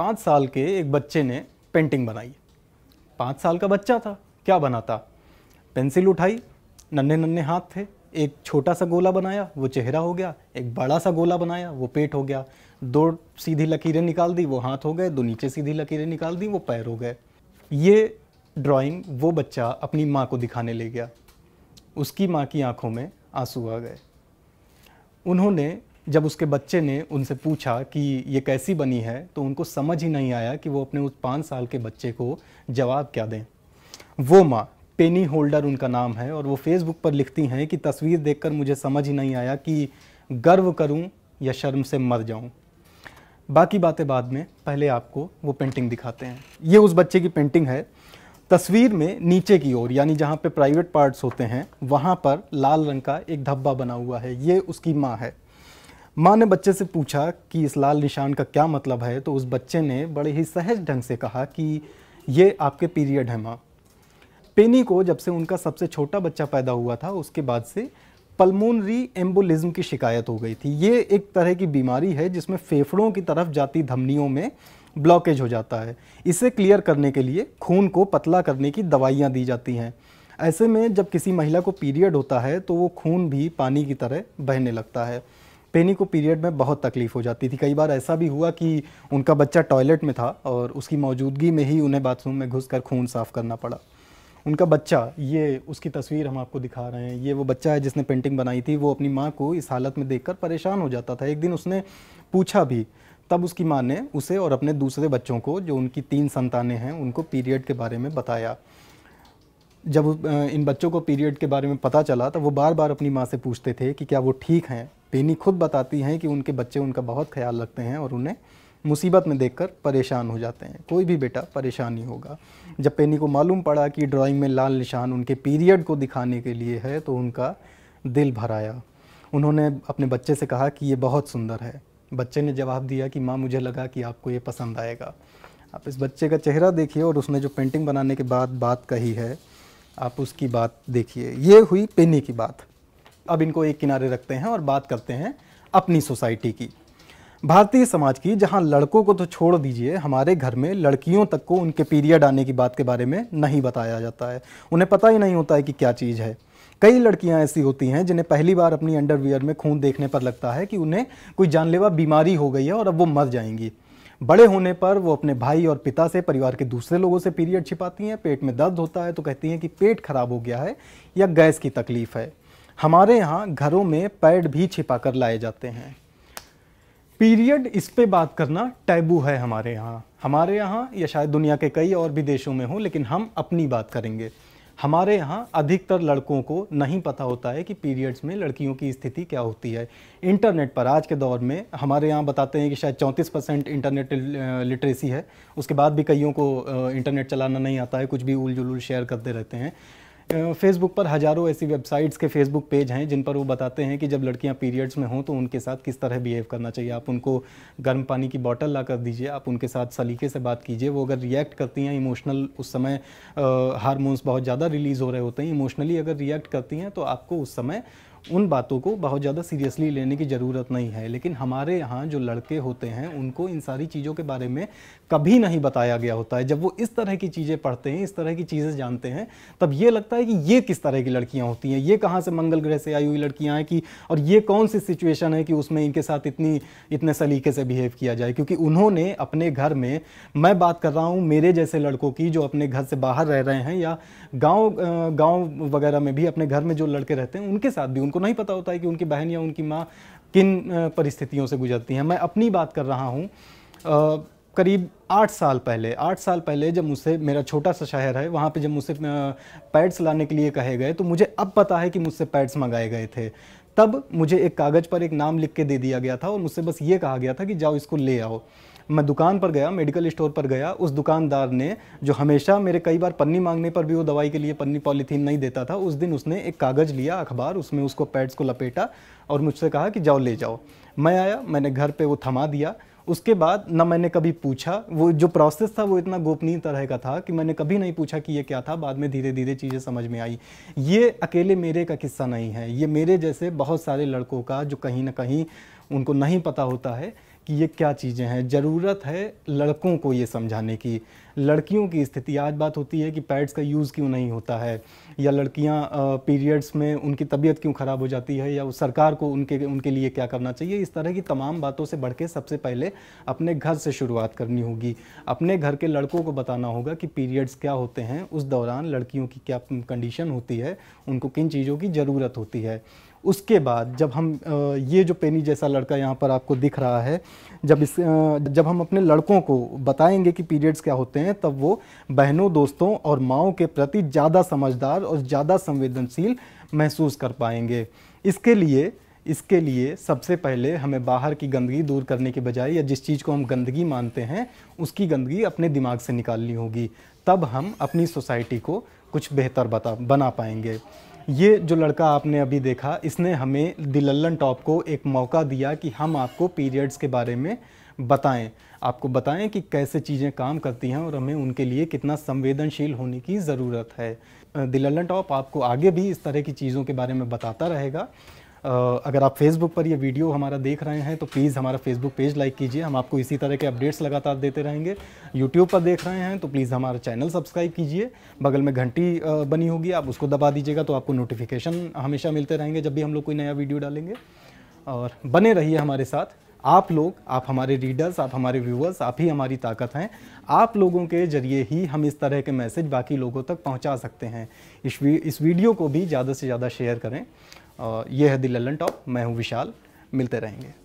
पाँच साल के एक बच्चे ने पेंटिंग बनाई पाँच साल का बच्चा था क्या बनाता पेंसिल उठाई नन्हे नन्हे हाथ थे एक छोटा सा गोला बनाया वो चेहरा हो गया एक बड़ा सा गोला बनाया वो पेट हो गया दो सीधी लकीरें निकाल दी वो हाथ हो गए दो नीचे सीधी लकीरें निकाल दी वो पैर हो गए ये ड्राइंग वो बच्चा अपनी माँ को दिखाने ले गया उसकी माँ की आंखों में आंसू आ गए उन्होंने जब उसके बच्चे ने उनसे पूछा कि ये कैसी बनी है तो उनको समझ ही नहीं आया कि वो अपने उस पाँच साल के बच्चे को जवाब क्या दें वो माँ पेनी होल्डर उनका नाम है और वो फेसबुक पर लिखती हैं कि तस्वीर देखकर मुझे समझ ही नहीं आया कि गर्व करूं या शर्म से मर जाऊं बाकी बातें बाद में पहले आपको वो पेंटिंग दिखाते हैं ये उस बच्चे की पेंटिंग है तस्वीर में नीचे की ओर यानी जहाँ पे प्राइवेट पार्ट्स होते हैं वहाँ पर लाल रंग का एक धब्बा बना हुआ है ये उसकी माँ है माँ ने बच्चे से पूछा कि इस लाल निशान का क्या मतलब है तो उस बच्चे ने बड़े ही सहज ढंग से कहा कि ये आपके पीरियड है माँ पेनी को जब से उनका सबसे छोटा बच्चा पैदा हुआ था उसके बाद से पल्मोनरी एम्बोलिज्म की शिकायत हो गई थी ये एक तरह की बीमारी है जिसमें फेफड़ों की तरफ जाती धमनियों में ब्लॉकेज हो जाता है इसे क्लियर करने के लिए खून को पतला करने की दवाइयाँ दी जाती हैं ऐसे में जब किसी महिला को पीरियड होता है तो वो खून भी पानी की तरह बहने लगता है पेनी को पीरियड में बहुत तकलीफ़ हो जाती थी कई बार ऐसा भी हुआ कि उनका बच्चा टॉयलेट में था और उसकी मौजूदगी में ही उन्हें बाथरूम में घुस कर खून साफ़ करना पड़ा उनका बच्चा ये उसकी तस्वीर हम आपको दिखा रहे हैं ये वो बच्चा है जिसने पेंटिंग बनाई थी वो अपनी माँ को इस हालत में देखकर परेशान हो जाता था एक दिन उसने पूछा भी तब उसकी माँ ने उसे और अपने दूसरे बच्चों को जो उनकी तीन संतानें हैं उनको पीरियड के बारे में बताया जब इन बच्चों को पीरियड के बारे में पता चला तो वो बार बार अपनी माँ से पूछते थे कि क्या वो ठीक हैं पेनी खुद बताती हैं कि उनके बच्चे उनका बहुत ख्याल रखते हैं और उन्हें मुसीबत में देखकर परेशान हो जाते हैं कोई भी बेटा परेशान ही होगा जब पेनी को मालूम पड़ा कि ड्राइंग में लाल निशान उनके पीरियड को दिखाने के लिए है तो उनका दिल भराया उन्होंने अपने बच्चे से कहा कि ये बहुत सुंदर है बच्चे ने जवाब दिया कि माँ मुझे लगा कि आपको ये पसंद आएगा आप इस बच्चे का चेहरा देखिए और उसने जो पेंटिंग बनाने के बाद बात कही है आप उसकी बात देखिए ये हुई पेनी की बात अब इनको एक किनारे रखते हैं और बात करते हैं अपनी सोसाइटी की भारतीय समाज की जहां लड़कों को तो छोड़ दीजिए हमारे घर में लड़कियों तक को उनके पीरियड आने की बात के बारे में नहीं बताया जाता है उन्हें पता ही नहीं होता है कि क्या चीज़ है कई लड़कियां ऐसी होती हैं जिन्हें पहली बार अपनी अंडरवियर में खून देखने पर लगता है कि उन्हें कोई जानलेवा बीमारी हो गई है और अब वो मर जाएंगी बड़े होने पर वो अपने भाई और पिता से परिवार के दूसरे लोगों से पीरियड छिपाती हैं पेट में दर्द होता है तो कहती हैं कि पेट खराब हो गया है या गैस की तकलीफ है हमारे यहाँ घरों में पैड भी छिपा कर लाए जाते हैं पीरियड इस पे बात करना टैबू है हमारे यहाँ हमारे यहाँ या शायद दुनिया के कई और भी देशों में हो लेकिन हम अपनी बात करेंगे हमारे यहाँ अधिकतर लड़कों को नहीं पता होता है कि पीरियड्स में लड़कियों की स्थिति क्या होती है इंटरनेट पर आज के दौर में हमारे यहाँ बताते हैं कि शायद 34 परसेंट इंटरनेट लिटरेसी है उसके बाद भी कईयों को इंटरनेट चलाना नहीं आता है कुछ भी उल शेयर करते रहते हैं फेसबुक पर हज़ारों ऐसी वेबसाइट्स के फेसबुक पेज हैं जिन पर वो बताते हैं कि जब लड़कियां पीरियड्स में हों तो उनके साथ किस तरह बिहेव करना चाहिए आप उनको गर्म पानी की बॉटल ला कर दीजिए आप उनके साथ सलीके से बात कीजिए वो अगर रिएक्ट करती हैं इमोशनल उस समय हारमोन्स बहुत ज़्यादा रिलीज़ हो रहे होते हैं इमोशनली अगर रिएक्ट करती हैं तो आपको उस समय उन बातों को बहुत ज़्यादा सीरियसली लेने की ज़रूरत नहीं है लेकिन हमारे यहाँ जो लड़के होते हैं उनको इन सारी चीज़ों के बारे में कभी नहीं बताया गया होता है जब वो इस तरह की चीज़ें पढ़ते हैं इस तरह की चीज़ें जानते हैं तब ये लगता है कि ये किस तरह की लड़कियाँ होती हैं ये कहाँ से मंगल ग्रह से आई हुई लड़कियाँ हैं कि और ये कौन सी सिचुएशन है कि उसमें इनके साथ इतनी इतने सलीके से बिहेव किया जाए क्योंकि उन्होंने अपने घर में मैं बात कर रहा हूँ मेरे जैसे लड़कों की जो अपने घर से बाहर रह रहे हैं या गाँव गाँव वगैरह में भी अपने घर में जो लड़के रहते हैं उनके साथ भी उनको नहीं पता होता है कि उनकी बहन या उनकी माँ किन परिस्थितियों से गुजरती हैं मैं अपनी बात कर रहा हूँ करीब आठ साल पहले आठ साल पहले जब मुझसे मेरा छोटा सा शहर है वहाँ पे जब मुझसे पैड्स लाने के लिए कहे गए तो मुझे अब पता है कि मुझसे पैड्स मंगाए गए थे तब मुझे एक कागज़ पर एक नाम लिख के दे दिया गया था और मुझसे बस ये कहा गया था कि जाओ इसको ले आओ मैं दुकान पर गया मेडिकल स्टोर पर गया उस दुकानदार ने जो हमेशा मेरे कई बार पन्नी मांगने पर भी वो दवाई के लिए पन्नी पॉलीथीन नहीं देता था उस दिन उसने एक कागज़ लिया अखबार उसमें उसको पैड्स को लपेटा और मुझसे कहा कि जाओ ले जाओ मैं आया मैंने घर पर वो थमा दिया उसके बाद ना मैंने कभी पूछा वो जो प्रोसेस था वो इतना गोपनीय तरह का था कि मैंने कभी नहीं पूछा कि ये क्या था बाद में धीरे धीरे चीज़ें समझ में आई ये अकेले मेरे का किस्सा नहीं है ये मेरे जैसे बहुत सारे लड़कों का जो कहीं ना कहीं उनको नहीं पता होता है कि ये क्या चीज़ें हैं ज़रूरत है लड़कों को ये समझाने की लड़कियों की स्थिति आज बात होती है कि पैड्स का यूज़ क्यों नहीं होता है या लड़कियां पीरियड्स में उनकी तबीयत क्यों ख़राब हो जाती है या उस सरकार को उनके उनके लिए क्या करना चाहिए इस तरह की तमाम बातों से बढ़ के सबसे पहले अपने घर से शुरुआत करनी होगी अपने घर के लड़कों को बताना होगा कि पीरियड्स क्या होते हैं उस दौरान लड़कियों की क्या कंडीशन होती है उनको किन चीज़ों की ज़रूरत होती है उसके बाद जब हम ये जो पेनी जैसा लड़का यहाँ पर आपको दिख रहा है जब इस जब हम अपने लड़कों को बताएंगे कि पीरियड्स क्या होते हैं तब वो बहनों दोस्तों और माओ के प्रति ज़्यादा समझदार और ज़्यादा संवेदनशील महसूस कर पाएंगे इसके लिए इसके लिए सबसे पहले हमें बाहर की गंदगी दूर करने के बजाय या जिस चीज़ को हम गंदगी मानते हैं उसकी गंदगी अपने दिमाग से निकालनी होगी तब हम अपनी सोसाइटी को कुछ बेहतर बता बना पाएंगे ये जो लड़का आपने अभी देखा इसने हमें दिलल्लन टॉप को एक मौका दिया कि हम आपको पीरियड्स के बारे में बताएं आपको बताएं कि कैसे चीज़ें काम करती हैं और हमें उनके लिए कितना संवेदनशील होने की ज़रूरत है दिलल्लन टॉप आपको आगे भी इस तरह की चीज़ों के बारे में बताता रहेगा अगर आप फेसबुक पर ये वीडियो हमारा देख रहे हैं तो प्लीज़ हमारा फेसबुक पेज लाइक कीजिए हम आपको इसी तरह के अपडेट्स लगातार देते रहेंगे यूट्यूब पर देख रहे हैं तो प्लीज़ हमारा चैनल सब्सक्राइब कीजिए बगल में घंटी बनी होगी आप उसको दबा दीजिएगा तो आपको नोटिफिकेशन हमेशा मिलते रहेंगे जब भी हम लोग कोई नया वीडियो डालेंगे और बने रहिए हमारे साथ आप लोग आप हमारे रीडर्स आप हमारे व्यूअर्स आप ही हमारी ताकत हैं आप लोगों के ज़रिए ही हम इस तरह के मैसेज बाकी लोगों तक पहुंचा सकते हैं इस इस वीडियो को भी ज़्यादा से ज़्यादा शेयर करें ये है दिल्ली लल्लन टॉप मैं हूँ विशाल मिलते रहेंगे